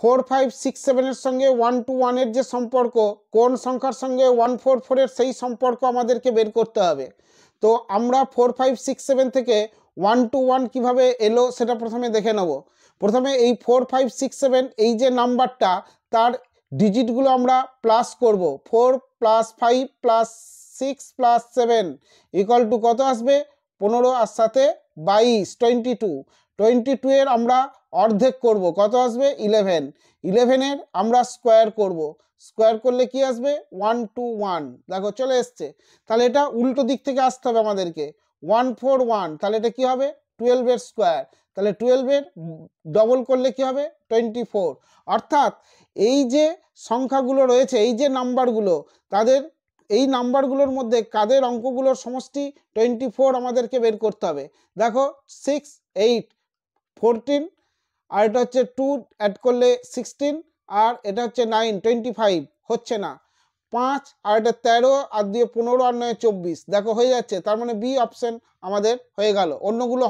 four five six সেভেনের সঙ্গে one two ওয়ানের যে সম্পর্ক কোন সংখ্যার সঙ্গে ওয়ান ফোর ফোরের সেই সম্পর্ক আমাদেরকে বের করতে হবে তো আমরা ফোর ফাইভ সিক্স সেভেন থেকে ওয়ান টু ওয়ান কীভাবে এলো সেটা প্রথমে দেখে নেব প্রথমে এই ফোর ফাইভ সিক্স সেভেন এই যে নাম্বারটা তার ডিজিটগুলো আমরা প্লাস করব four plus five plus six plus seven equal to কত আসবে পনেরো আর সাথে বাইশ টোয়েন্টি টু টোয়েন্টি টু এর আমরা অর্ধেক করব কত আসবে ইলেভেন ইলেভেনের আমরা স্কোয়ার করব স্কোয়ার করলে কি আসবে ওয়ান টু ওয়ান দেখো চলে এসছে তাহলে এটা উল্টো দিক থেকে আসতে হবে আমাদেরকে ওয়ান ফোর ওয়ান তাহলে এটা কি হবে টুয়েলভের স্কোয়ার তাহলে টুয়েলভের ডবল করলে কি হবে টোয়েন্টি ফোর অর্থাৎ এই যে সংখ্যাগুলো রয়েছে এই যে নাম্বারগুলো তাদের এই নাম্বারগুলোর মধ্যে কাদের অঙ্কগুলোর সমষ্টি টোয়েন্টি ফোর আমাদেরকে বের করতে হবে দেখো সিক্স এইট ফোরটিন আর এটা হচ্ছে টু অ্যাড করলে সিক্সটিন আর এটা হচ্ছে নাইন টোয়েন্টি ফাইভ হচ্ছে না পাঁচ আর এটা তেরো আর দিয়ে পনেরো আর নয় চব্বিশ দেখো হয়ে যাচ্ছে তার মানে বি অপশন আমাদের হয়ে গেল অন্যগুলো